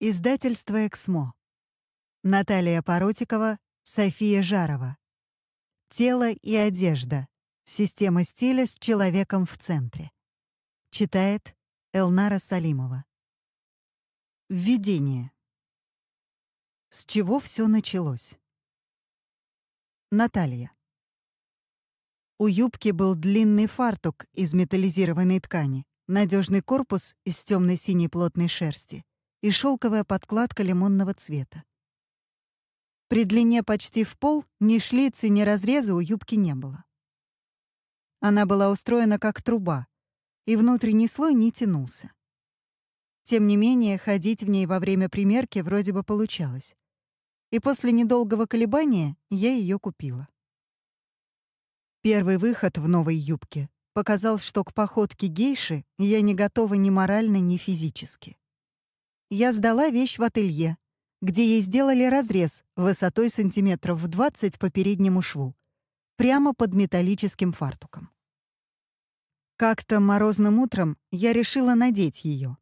Издательство «Эксмо». Наталья Поротикова, София Жарова. «Тело и одежда. Система стиля с человеком в центре». Читает Элнара Салимова. Введение. С чего все началось? Наталья. У юбки был длинный фартук из металлизированной ткани, надежный корпус из темно-синей плотной шерсти — и шелковая подкладка лимонного цвета. При длине почти в пол ни шлицы, ни разреза у юбки не было. Она была устроена как труба, и внутренний слой не тянулся. Тем не менее, ходить в ней во время примерки вроде бы получалось. И после недолгого колебания я ее купила. Первый выход в новой юбке показал, что к походке гейши я не готова ни морально, ни физически я сдала вещь в ателье, где ей сделали разрез высотой сантиметров в 20 по переднему шву, прямо под металлическим фартуком. Как-то морозным утром я решила надеть ее.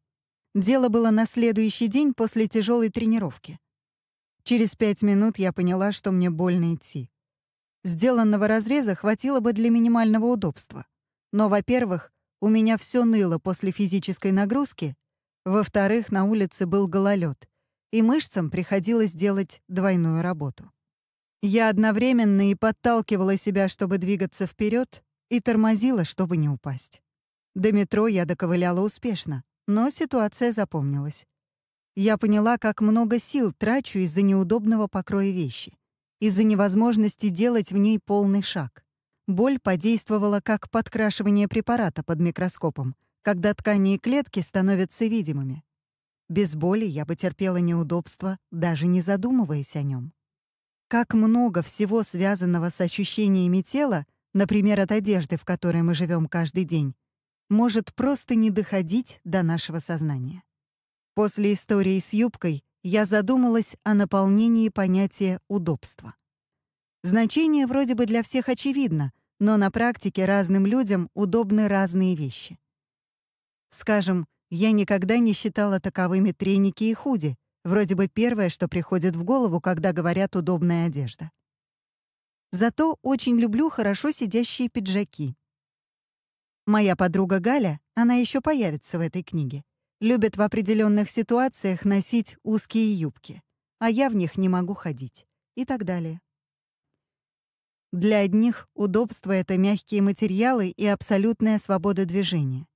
Дело было на следующий день после тяжелой тренировки. Через пять минут я поняла, что мне больно идти. Сделанного разреза хватило бы для минимального удобства. Но, во-первых, у меня все ныло после физической нагрузки, во-вторых, на улице был гололед, и мышцам приходилось делать двойную работу. Я одновременно и подталкивала себя, чтобы двигаться вперед, и тормозила, чтобы не упасть. До метро я доковыляла успешно, но ситуация запомнилась. Я поняла, как много сил трачу из-за неудобного покроя вещи, из-за невозможности делать в ней полный шаг. Боль подействовала как подкрашивание препарата под микроскопом, когда ткани и клетки становятся видимыми. Без боли я бы терпела неудобства, даже не задумываясь о нем. Как много всего связанного с ощущениями тела, например, от одежды, в которой мы живем каждый день, может просто не доходить до нашего сознания. После истории с юбкой я задумалась о наполнении понятия «удобство». Значение вроде бы для всех очевидно, но на практике разным людям удобны разные вещи. Скажем, я никогда не считала таковыми треники и худи. Вроде бы первое, что приходит в голову, когда говорят «удобная одежда». Зато очень люблю хорошо сидящие пиджаки. Моя подруга Галя, она еще появится в этой книге, любит в определенных ситуациях носить узкие юбки, а я в них не могу ходить и так далее. Для одних удобство — это мягкие материалы и абсолютная свобода движения.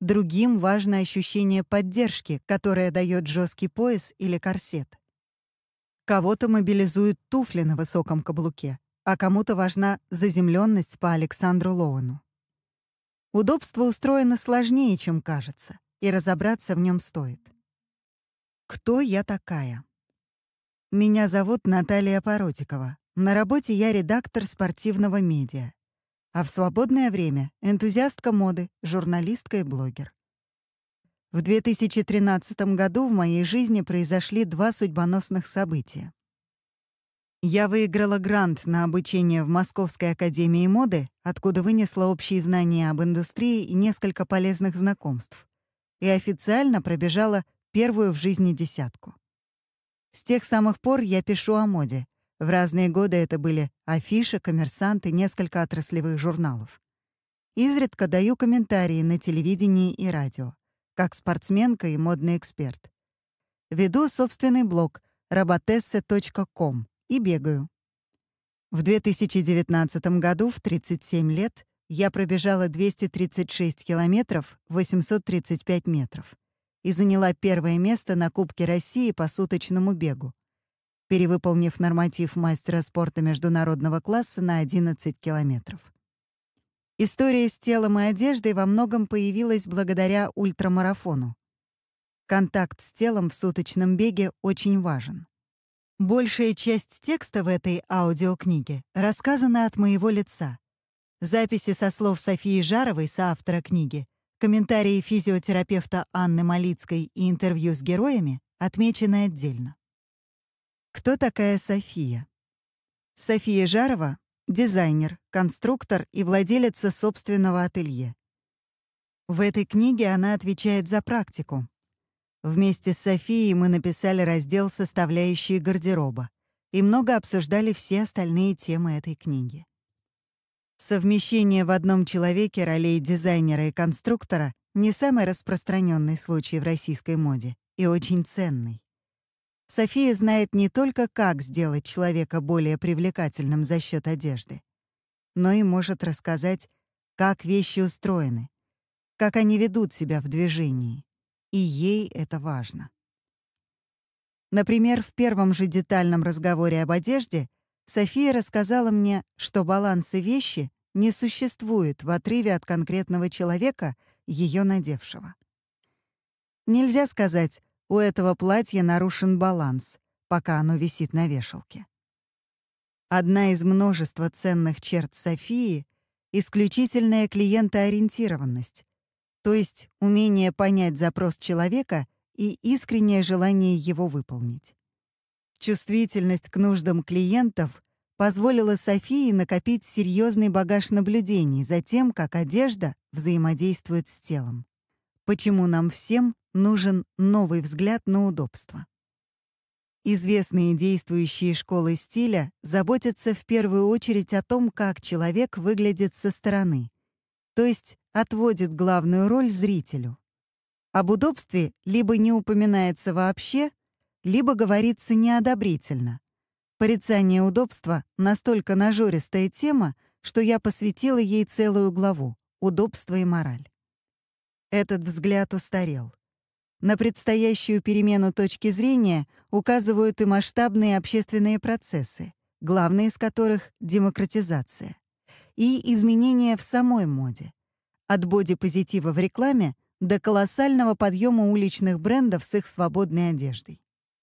Другим важно ощущение поддержки, которое дает жесткий пояс или корсет. Кого-то мобилизуют туфли на высоком каблуке, а кому-то важна заземленность по Александру Лоуну. Удобство устроено сложнее, чем кажется, и разобраться в нем стоит. Кто я такая? Меня зовут Наталья Поротикова. На работе я редактор спортивного медиа а в свободное время — энтузиастка моды, журналистка и блогер. В 2013 году в моей жизни произошли два судьбоносных события. Я выиграла грант на обучение в Московской академии моды, откуда вынесла общие знания об индустрии и несколько полезных знакомств, и официально пробежала первую в жизни десятку. С тех самых пор я пишу о моде, в разные годы это были афиши, коммерсанты, несколько отраслевых журналов. Изредка даю комментарии на телевидении и радио, как спортсменка и модный эксперт. Веду собственный блог robotesse.com и бегаю. В 2019 году, в 37 лет, я пробежала 236 километров 835 метров и заняла первое место на Кубке России по суточному бегу — перевыполнив норматив мастера спорта международного класса на 11 километров. История с телом и одеждой во многом появилась благодаря ультрамарафону. Контакт с телом в суточном беге очень важен. Большая часть текста в этой аудиокниге рассказана от моего лица. Записи со слов Софии Жаровой, соавтора книги, комментарии физиотерапевта Анны Малицкой и интервью с героями отмечены отдельно. Кто такая София? София Жарова — дизайнер, конструктор и владелица собственного ателье. В этой книге она отвечает за практику. Вместе с Софией мы написали раздел «Составляющие гардероба» и много обсуждали все остальные темы этой книги. Совмещение в одном человеке ролей дизайнера и конструктора — не самый распространенный случай в российской моде и очень ценный. София знает не только, как сделать человека более привлекательным за счет одежды, но и может рассказать, как вещи устроены, как они ведут себя в движении, и ей это важно. Например, в первом же детальном разговоре об одежде София рассказала мне, что балансы вещи не существует в отрыве от конкретного человека, ее надевшего. Нельзя сказать у этого платья нарушен баланс, пока оно висит на вешалке. Одна из множества ценных черт Софии — исключительная клиентоориентированность, то есть умение понять запрос человека и искреннее желание его выполнить. Чувствительность к нуждам клиентов позволила Софии накопить серьезный багаж наблюдений за тем, как одежда взаимодействует с телом. Почему нам всем нужен новый взгляд на удобство. Известные действующие школы стиля заботятся в первую очередь о том, как человек выглядит со стороны, то есть отводит главную роль зрителю. Об удобстве либо не упоминается вообще, либо говорится неодобрительно. Порицание удобства — настолько нажористая тема, что я посвятила ей целую главу «Удобство и мораль». Этот взгляд устарел. На предстоящую перемену точки зрения указывают и масштабные общественные процессы, главные из которых — демократизация, и изменения в самой моде. От бодипозитива в рекламе до колоссального подъема уличных брендов с их свободной одеждой.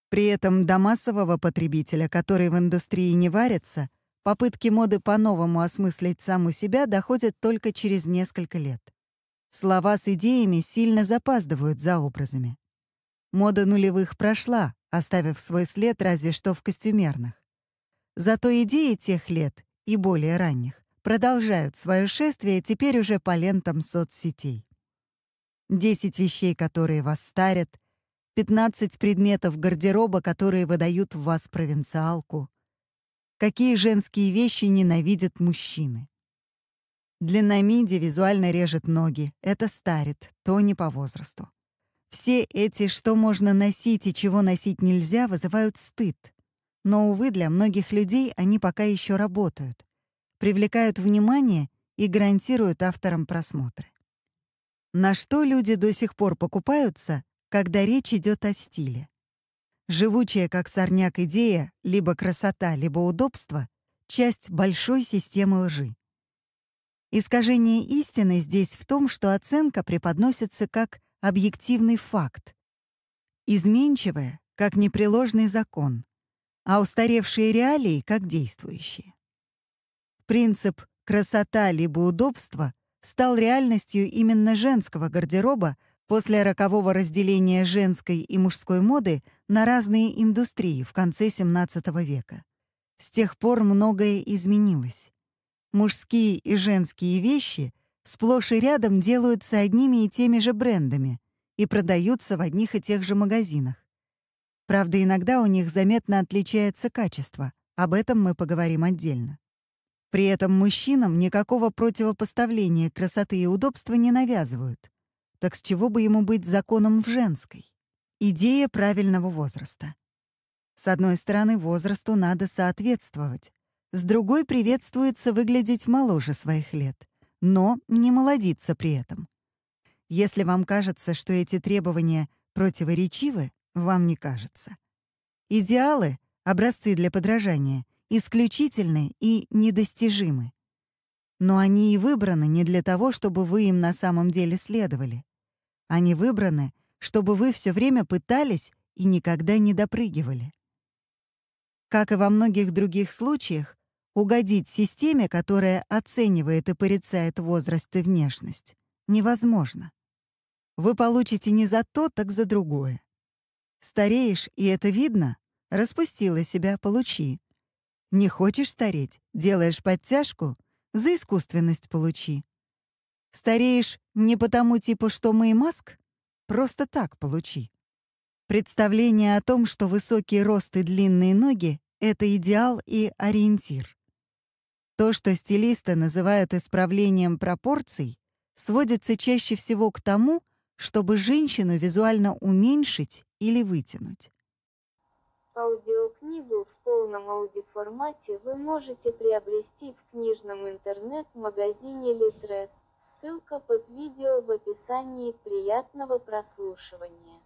При этом до массового потребителя, который в индустрии не варится, попытки моды по-новому осмыслить саму себя доходят только через несколько лет. Слова с идеями сильно запаздывают за образами. Мода нулевых прошла, оставив свой след разве что в костюмерных. Зато идеи тех лет и более ранних продолжают свое шествие теперь уже по лентам соцсетей. 10 вещей, которые вас старят, 15 предметов гардероба, которые выдают в вас провинциалку. Какие женские вещи ненавидят мужчины? Длинномиди визуально режет ноги, это старит, то не по возрасту. Все эти, что можно носить и чего носить нельзя, вызывают стыд. Но, увы, для многих людей они пока еще работают, привлекают внимание и гарантируют авторам просмотры. На что люди до сих пор покупаются, когда речь идет о стиле? Живучая как сорняк идея, либо красота, либо удобство — часть большой системы лжи. Искажение истины здесь в том, что оценка преподносится как объективный факт, изменчивая — как непреложный закон, а устаревшие реалии — как действующие. Принцип «красота либо удобство» стал реальностью именно женского гардероба после рокового разделения женской и мужской моды на разные индустрии в конце XVII века. С тех пор многое изменилось. Мужские и женские вещи сплошь и рядом делаются одними и теми же брендами и продаются в одних и тех же магазинах. Правда, иногда у них заметно отличается качество. Об этом мы поговорим отдельно. При этом мужчинам никакого противопоставления красоты и удобства не навязывают. Так с чего бы ему быть законом в женской? Идея правильного возраста. С одной стороны, возрасту надо соответствовать, с другой приветствуется выглядеть моложе своих лет, но не молодиться при этом. Если вам кажется, что эти требования противоречивы, вам не кажется. Идеалы, образцы для подражания, исключительны и недостижимы. Но они и выбраны не для того, чтобы вы им на самом деле следовали. Они выбраны, чтобы вы все время пытались и никогда не допрыгивали. Как и во многих других случаях, Угодить системе, которая оценивает и порицает возраст и внешность, невозможно. Вы получите не за то, так за другое. Стареешь, и это видно? Распустила себя, получи. Не хочешь стареть, делаешь подтяжку, за искусственность получи. Стареешь не потому типа, что мы и маск, просто так получи. Представление о том, что высокий рост и длинные ноги — это идеал и ориентир. То, что стилисты называют исправлением пропорций, сводится чаще всего к тому, чтобы женщину визуально уменьшить или вытянуть. Аудиокнигу в полном аудиоформате вы можете приобрести в книжном интернет-магазине Литрес. Ссылка под видео в описании. Приятного прослушивания.